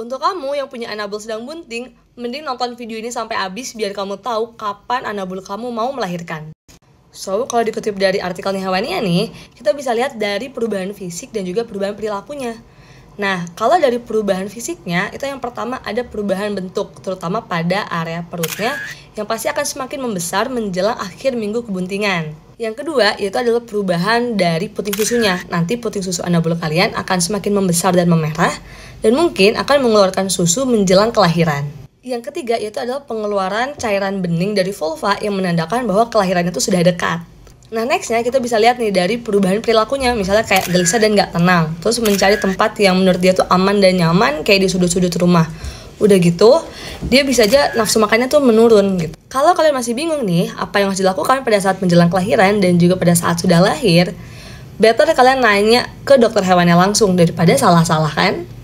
Untuk kamu yang punya anabul sedang bunting, mending nonton video ini sampai habis biar kamu tahu kapan anabul kamu mau melahirkan. So, kalau dikutip dari artikel hewannya nih, kita bisa lihat dari perubahan fisik dan juga perubahan perilakunya. Nah, kalau dari perubahan fisiknya, itu yang pertama ada perubahan bentuk, terutama pada area perutnya, yang pasti akan semakin membesar menjelang akhir minggu kebuntingan. Yang kedua, yaitu adalah perubahan dari puting susunya. Nanti puting susu anabul kalian akan semakin membesar dan memerah, dan mungkin akan mengeluarkan susu menjelang kelahiran. Yang ketiga yaitu adalah pengeluaran cairan bening dari vulva yang menandakan bahwa kelahiran itu sudah dekat. Nah nextnya kita bisa lihat nih dari perubahan perilakunya Misalnya kayak gelisah dan gak tenang Terus mencari tempat yang menurut dia tuh aman dan nyaman Kayak di sudut-sudut rumah Udah gitu, dia bisa aja nafsu makannya tuh menurun gitu. Kalau kalian masih bingung nih, apa yang harus dilakukan pada saat menjelang kelahiran dan juga pada saat sudah lahir, better kalian nanya ke dokter hewannya langsung daripada salah-salah kan?